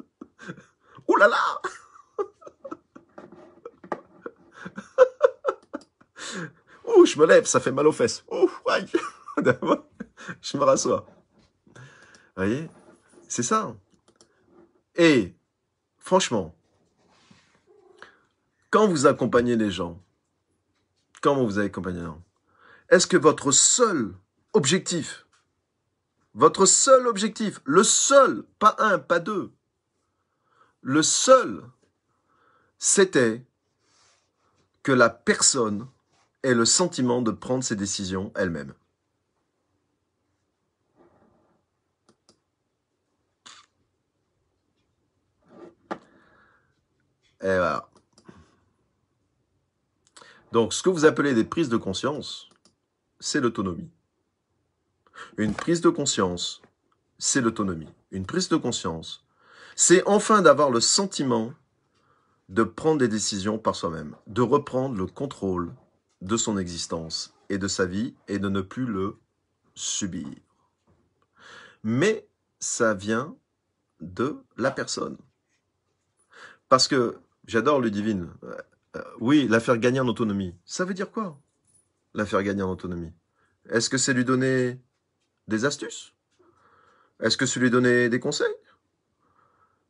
Ouh là là je me lève, ça fait mal aux fesses. je me rassois. Vous voyez C'est ça. Hein. Et franchement, quand vous accompagnez les gens, quand vous accompagnez les gens, est-ce que votre seul objectif, votre seul objectif, le seul, pas un, pas deux, le seul, c'était que la personne et le sentiment de prendre ses décisions elles-mêmes. Et voilà. Donc, ce que vous appelez des prises de conscience, c'est l'autonomie. Une prise de conscience, c'est l'autonomie. Une prise de conscience, c'est enfin d'avoir le sentiment de prendre des décisions par soi-même, de reprendre le contrôle de son existence et de sa vie et de ne plus le subir. Mais ça vient de la personne. Parce que, j'adore Ludivine, divin. Euh, euh, oui, la faire gagner en autonomie, ça veut dire quoi La faire gagner en autonomie. Est-ce que c'est lui donner des astuces Est-ce que c'est lui donner des conseils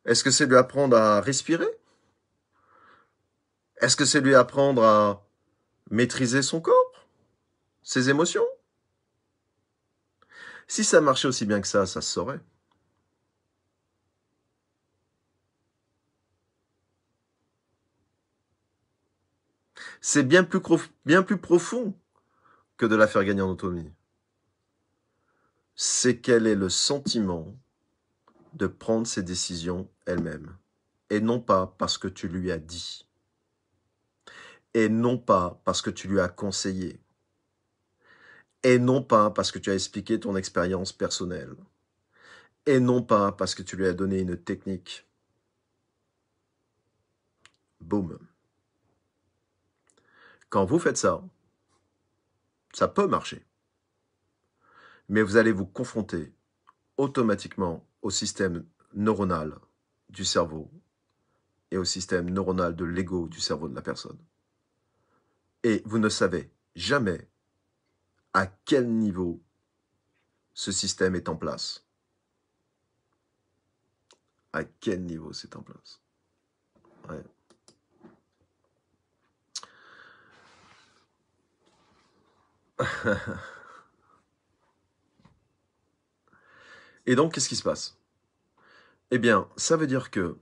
Est-ce que c'est lui apprendre à respirer Est-ce que c'est lui apprendre à maîtriser son corps, ses émotions. Si ça marchait aussi bien que ça, ça se saurait. C'est bien plus, bien plus profond que de la faire gagner en autonomie. C'est quel est le sentiment de prendre ses décisions elle-même, et non pas parce que tu lui as dit et non pas parce que tu lui as conseillé, et non pas parce que tu as expliqué ton expérience personnelle, et non pas parce que tu lui as donné une technique. Boum. Quand vous faites ça, ça peut marcher, mais vous allez vous confronter automatiquement au système neuronal du cerveau et au système neuronal de l'ego du cerveau de la personne. Et vous ne savez jamais à quel niveau ce système est en place. À quel niveau c'est en place. Et donc, qu'est-ce qui se passe Eh bien, ça veut dire que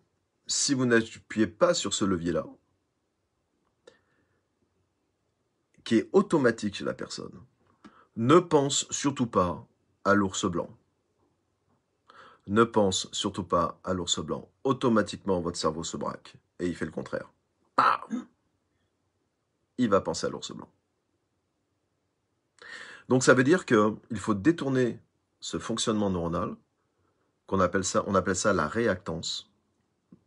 si vous n'appuyez pas sur ce levier-là, est automatique chez la personne. Ne pense surtout pas à l'ours blanc. Ne pense surtout pas à l'ours blanc. Automatiquement, votre cerveau se braque et il fait le contraire. il va penser à l'ours blanc. Donc ça veut dire qu'il faut détourner ce fonctionnement neuronal, qu'on appelle ça, on appelle ça la réactance.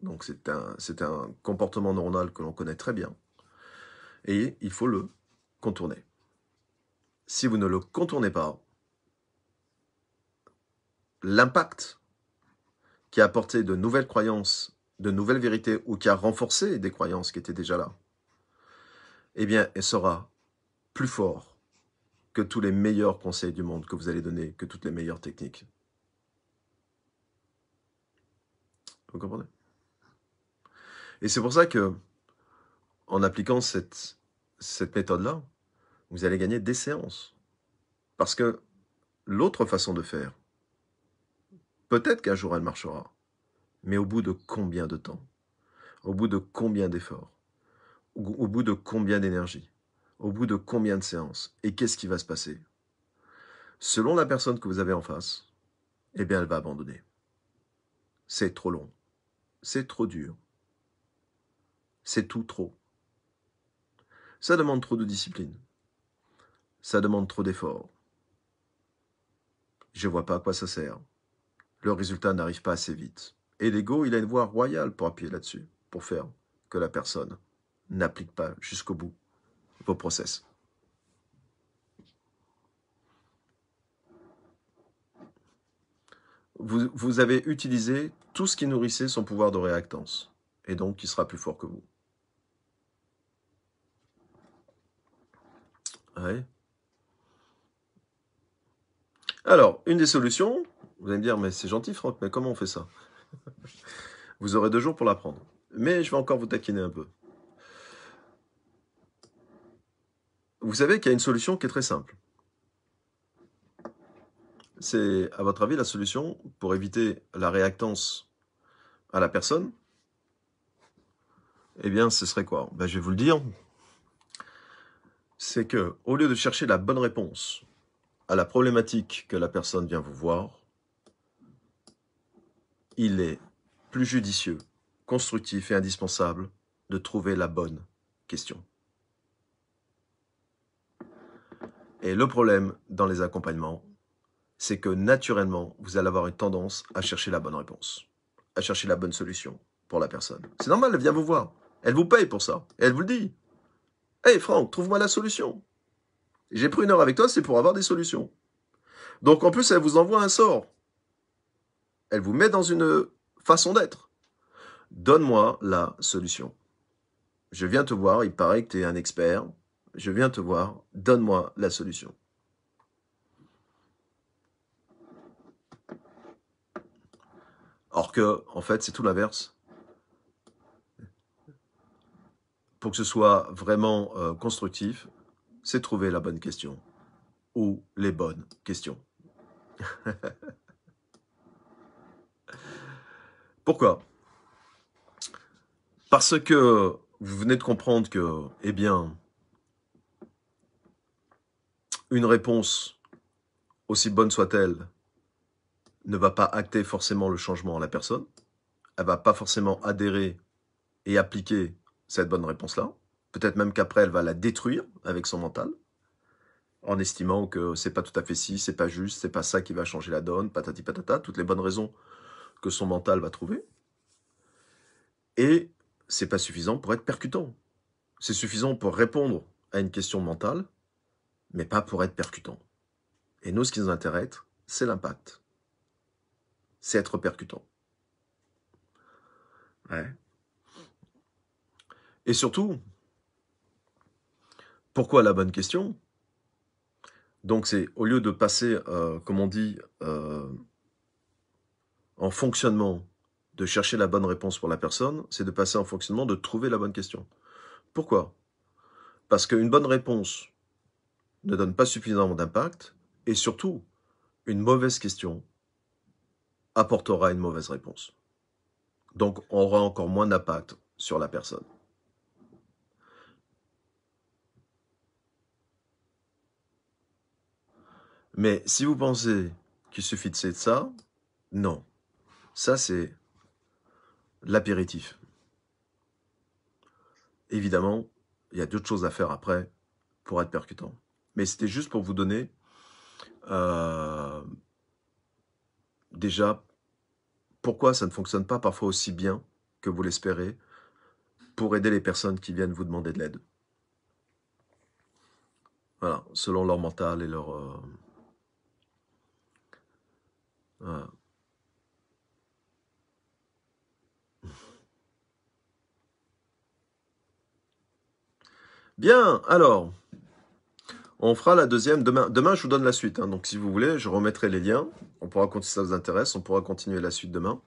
Donc c'est un, un comportement neuronal que l'on connaît très bien. Et il faut le contourner. Si vous ne le contournez pas, l'impact qui a apporté de nouvelles croyances, de nouvelles vérités ou qui a renforcé des croyances qui étaient déjà là, eh bien, elle sera plus fort que tous les meilleurs conseils du monde que vous allez donner, que toutes les meilleures techniques. Vous comprenez Et c'est pour ça que, en appliquant cette, cette méthode-là, vous allez gagner des séances. Parce que l'autre façon de faire, peut-être qu'un jour elle marchera, mais au bout de combien de temps Au bout de combien d'efforts au bout de combien d'énergie Au bout de combien de séances Et qu'est-ce qui va se passer Selon la personne que vous avez en face, eh bien, elle va abandonner. C'est trop long. C'est trop dur. C'est tout trop. Ça demande trop de discipline ça demande trop d'efforts. Je vois pas à quoi ça sert. Le résultat n'arrive pas assez vite. Et l'ego, il a une voie royale pour appuyer là-dessus, pour faire que la personne n'applique pas jusqu'au bout vos process. Vous, avez utilisé tout ce qui nourrissait son pouvoir de réactance, et donc qui sera plus fort que vous. Ouais. Alors, une des solutions, vous allez me dire, mais c'est gentil Franck, mais comment on fait ça Vous aurez deux jours pour l'apprendre. Mais je vais encore vous taquiner un peu. Vous savez qu'il y a une solution qui est très simple. C'est, à votre avis, la solution pour éviter la réactance à la personne Eh bien, ce serait quoi ben, Je vais vous le dire. C'est que, au lieu de chercher la bonne réponse, à la problématique que la personne vient vous voir, il est plus judicieux, constructif et indispensable de trouver la bonne question. Et le problème dans les accompagnements, c'est que naturellement, vous allez avoir une tendance à chercher la bonne réponse, à chercher la bonne solution pour la personne. C'est normal, elle vient vous voir. Elle vous paye pour ça. elle vous le dit. Hé hey Franck, trouve-moi la solution. J'ai pris une heure avec toi, c'est pour avoir des solutions. Donc en plus, elle vous envoie un sort. Elle vous met dans une façon d'être. Donne-moi la solution. Je viens te voir, il paraît que tu es un expert. Je viens te voir, donne-moi la solution. Or que, en fait, c'est tout l'inverse. Pour que ce soit vraiment euh, constructif, c'est trouver la bonne question ou les bonnes questions. Pourquoi Parce que vous venez de comprendre que, eh bien, une réponse, aussi bonne soit-elle, ne va pas acter forcément le changement en la personne. Elle va pas forcément adhérer et appliquer cette bonne réponse-là. Peut-être même qu'après, elle va la détruire avec son mental, en estimant que c'est pas tout à fait si, c'est pas juste, c'est pas ça qui va changer la donne, patati patata, toutes les bonnes raisons que son mental va trouver. Et c'est pas suffisant pour être percutant. C'est suffisant pour répondre à une question mentale, mais pas pour être percutant. Et nous, ce qui nous intéresse, c'est l'impact. C'est être percutant. Ouais. Et surtout, pourquoi la bonne question Donc c'est au lieu de passer, euh, comme on dit, euh, en fonctionnement, de chercher la bonne réponse pour la personne, c'est de passer en fonctionnement, de trouver la bonne question. Pourquoi Parce qu'une bonne réponse ne donne pas suffisamment d'impact, et surtout, une mauvaise question apportera une mauvaise réponse. Donc on aura encore moins d'impact sur la personne. Mais si vous pensez qu'il suffit de ça, non. Ça, c'est l'apéritif. Évidemment, il y a d'autres choses à faire après pour être percutant. Mais c'était juste pour vous donner euh, déjà pourquoi ça ne fonctionne pas parfois aussi bien que vous l'espérez pour aider les personnes qui viennent vous demander de l'aide. Voilà, selon leur mental et leur... Euh, Bien, alors, on fera la deuxième demain. Demain, je vous donne la suite. Hein. donc, si vous voulez, je remettrai les liens. On pourra, si ça vous intéresse, on pourra continuer la suite demain.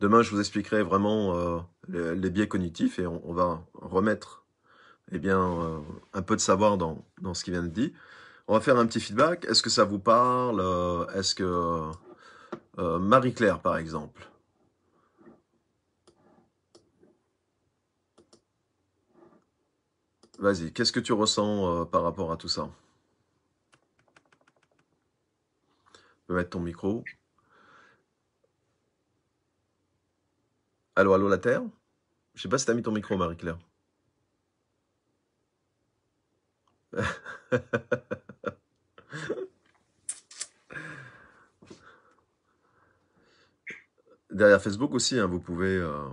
Demain, je vous expliquerai vraiment euh, les, biais cognitifs et on, va remettre eh bien, euh, un peu de savoir dans, ce qui vient de dire. On va faire un petit feedback. Est-ce que ça vous parle euh, Est-ce que euh, Marie-Claire, par exemple. Vas-y, qu'est-ce que tu ressens euh, par rapport à tout ça Je peux mettre ton micro. Allô, allô, la Terre Je sais pas si tu as mis ton micro, Marie-Claire. Derrière Facebook aussi, hein, vous pouvez... Euh.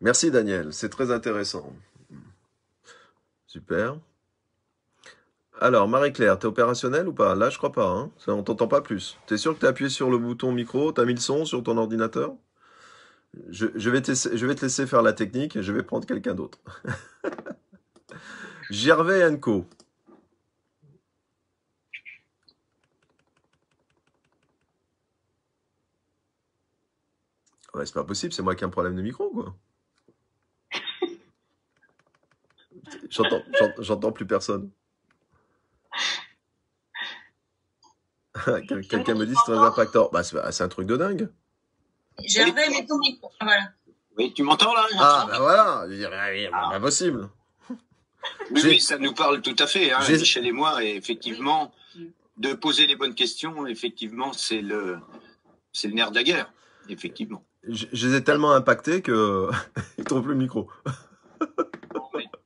Merci Daniel, c'est très intéressant. Super. Alors, Marie-Claire, es opérationnelle ou pas Là, je crois pas, On hein. Ça, on t'entend pas plus. T'es sûr que as appuyé sur le bouton micro as mis le son sur ton ordinateur je, vais je, vais te laisser faire la technique et je vais prendre quelqu'un d'autre. Gervais Co. Ouais, c'est pas possible, c'est moi qui ai un problème de micro, quoi. j'entends, plus personne. Quelqu'un me dit c'est très impactant. Bah, c'est, un truc de dingue. Gervais, mets ton micro. Ah, tu m'entends là Ah, bah voilà, impossible. Ah. Oui, ça nous parle tout à fait, hein, Michel et moi, et effectivement, mm. de poser les bonnes questions, effectivement, c'est le, c'est le nerf de la guerre, effectivement je, les ai tellement impactés que ils trouvent le micro.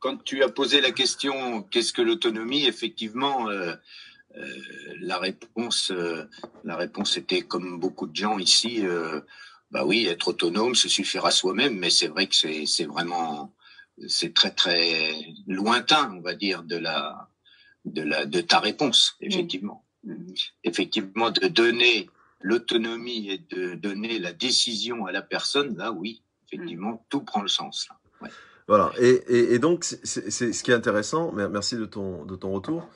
Quand tu as posé la question, qu'est-ce que l'autonomie Effectivement, euh, euh la réponse, euh, la réponse était comme beaucoup de gens ici. Euh, bah oui, être autonome, se suffira à soi-même, mais c'est vrai que c'est vraiment, c'est très très lointain, on va dire, de la, de la, de ta réponse, mm. effectivement. Effectivement, de donner l'autonomie et de donner la décision à la personne, là oui, effectivement, mm. tout prend le sens. Voilà, et, donc c'est ce qui est intéressant, merci de ton, de ton retour,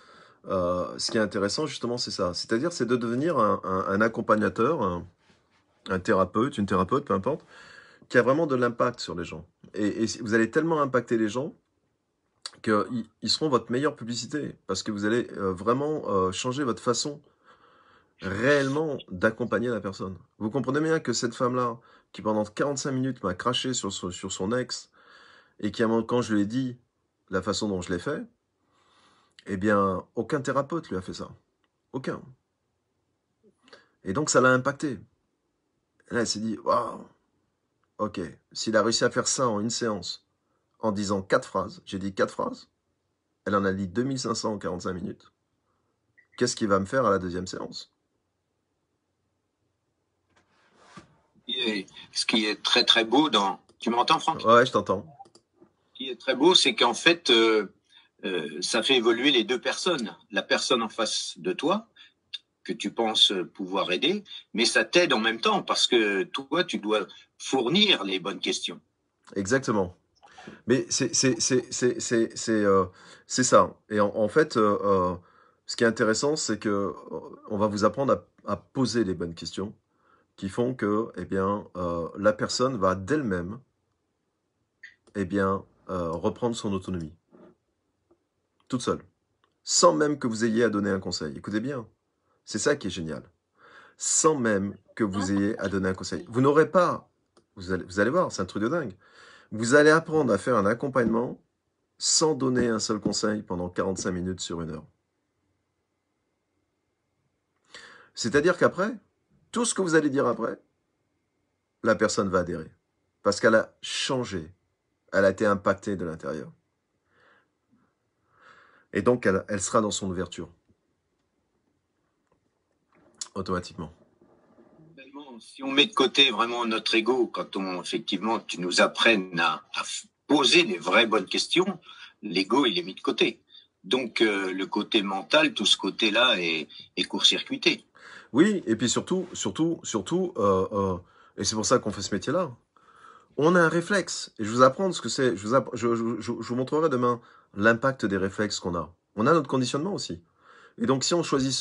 euh, ce qui est intéressant justement c'est ça, c'est-à-dire c'est de devenir un, accompagnateur, un, thérapeute, une thérapeute, peu importe, qui a vraiment de l'impact sur les gens. Et, vous allez tellement impacter les gens qu'ils seront votre meilleure publicité, parce que vous allez euh, vraiment euh, changer votre façon réellement d'accompagner la personne. Vous comprenez bien que cette femme-là, qui pendant 45 minutes m'a craché sur, son ex, et qui, quand je lui ai dit la façon dont je l'ai fait, eh bien, aucun thérapeute lui a fait ça. Aucun. Et donc, ça l'a impacté. là, elle s'est dit, waouh, ok, s'il a réussi à faire ça en une séance, en disant quatre phrases, j'ai dit quatre phrases, elle en a dit 2500 en 45 minutes, qu'est-ce qu'il va me faire à la deuxième séance ce qui est très très beau dans. Tu m'entends, Franck Ouais, je t'entends. Ce qui est très beau, c'est qu'en fait, euh, euh, ça fait évoluer les deux personnes. La personne en face de toi, que tu penses pouvoir aider, mais ça t'aide en même temps parce que toi, tu dois fournir les bonnes questions. Exactement. Mais c'est euh, ça. Et en, fait, ce qui est intéressant, c'est que on va vous apprendre à, à poser les bonnes questions qui font que eh bien, euh, la personne va d'elle-même eh bien, euh, reprendre son autonomie. Toute seule. Sans même que vous ayez à donner un conseil. Écoutez bien, c'est ça qui est génial. Sans même que vous ayez à donner un conseil. Vous n'aurez pas, vous allez, vous allez voir, c'est un truc de dingue. Vous allez apprendre à faire un accompagnement sans donner un seul conseil pendant 45 minutes sur une heure. C'est-à-dire qu'après, tout ce que vous allez dire après, la personne va adhérer. Parce qu'elle a changé. Elle a été impactée de l'intérieur. Et donc, elle, sera dans son ouverture. Automatiquement si on met de côté vraiment notre ego, quand on effectivement tu nous apprennes à, poser les vraies bonnes questions, l'ego il est mis de côté. Donc euh, le côté mental, tout ce côté-là est court-circuité. Oui, et puis surtout, surtout, surtout, euh, euh, et c'est pour ça qu'on fait ce métier-là, on a un réflexe. Et je vous apprends ce que c'est. Je vous, je, vous montrerai demain l'impact des réflexes qu'on a. On a notre conditionnement aussi. Et donc, si on choisit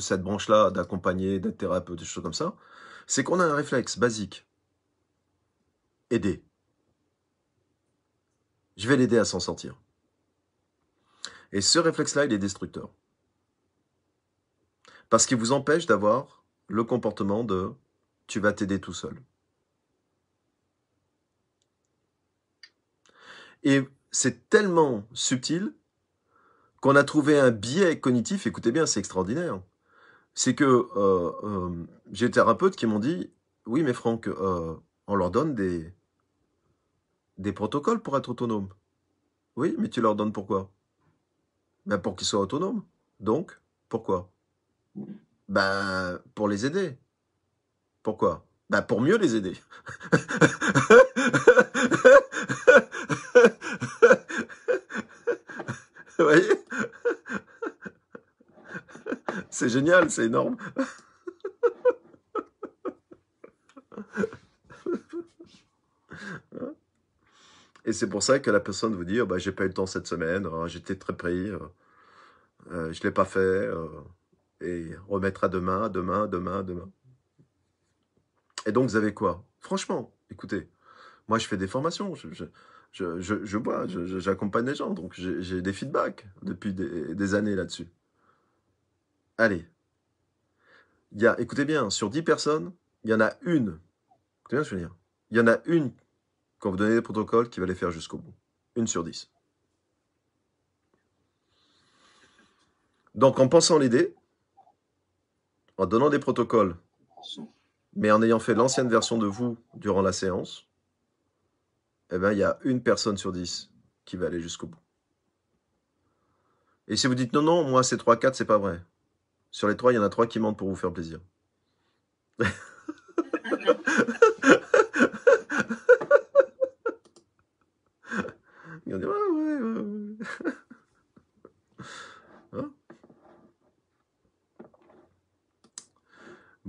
cette branche-là d'accompagner, d'être thérapeute, des choses comme ça, c'est qu'on a un réflexe basique. Aider. Je vais l'aider à s'en sortir. Et ce réflexe-là, il est destructeur. Parce qu'il vous empêche d'avoir le comportement de tu vas t'aider tout seul. Et c'est tellement subtil qu'on a trouvé un biais cognitif, écoutez bien, c'est extraordinaire. C'est que euh, euh, j'ai des thérapeutes qui m'ont dit, oui mais Franck, euh, on leur donne des, des protocoles pour être autonome. Oui, mais tu leur donnes pourquoi ben Pour qu'ils soient autonomes. Donc, pourquoi ben, pour les aider. Pourquoi Ben, pour mieux les aider. Vous voyez C'est génial, c'est énorme. Et c'est pour ça que la personne vous dit oh, Ben, bah, j'ai pas eu le temps cette semaine, hein, j'étais très pris, euh, euh, je l'ai pas fait. Euh et remettre à demain, demain, demain, demain. Et donc, vous avez quoi Franchement, écoutez, moi, je fais des formations, je, je, je, je, bois, j'accompagne les gens, donc j'ai des feedbacks depuis des, années là-dessus. Allez. Il y a, écoutez bien, sur 10 personnes, il y en a une, écoutez bien ce je veux dire, il y en a une, quand vous donnez des protocoles, qui va les faire jusqu'au bout. Une sur 10. Donc, en pensant l'idée, en donnant des protocoles, mais en ayant fait l'ancienne version de vous durant la séance, eh ben, il y a une personne sur dix qui va aller jusqu'au bout. Et si vous dites non, non, moi, c'est 3, 4, c'est pas vrai. Sur les trois, il y en a trois qui mentent pour vous faire plaisir. Ah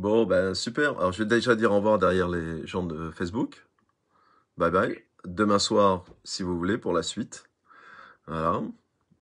Bon, ben super. Alors, je vais déjà dire au revoir derrière les gens de Facebook. Bye bye. Demain soir, si vous voulez, pour la suite. Voilà.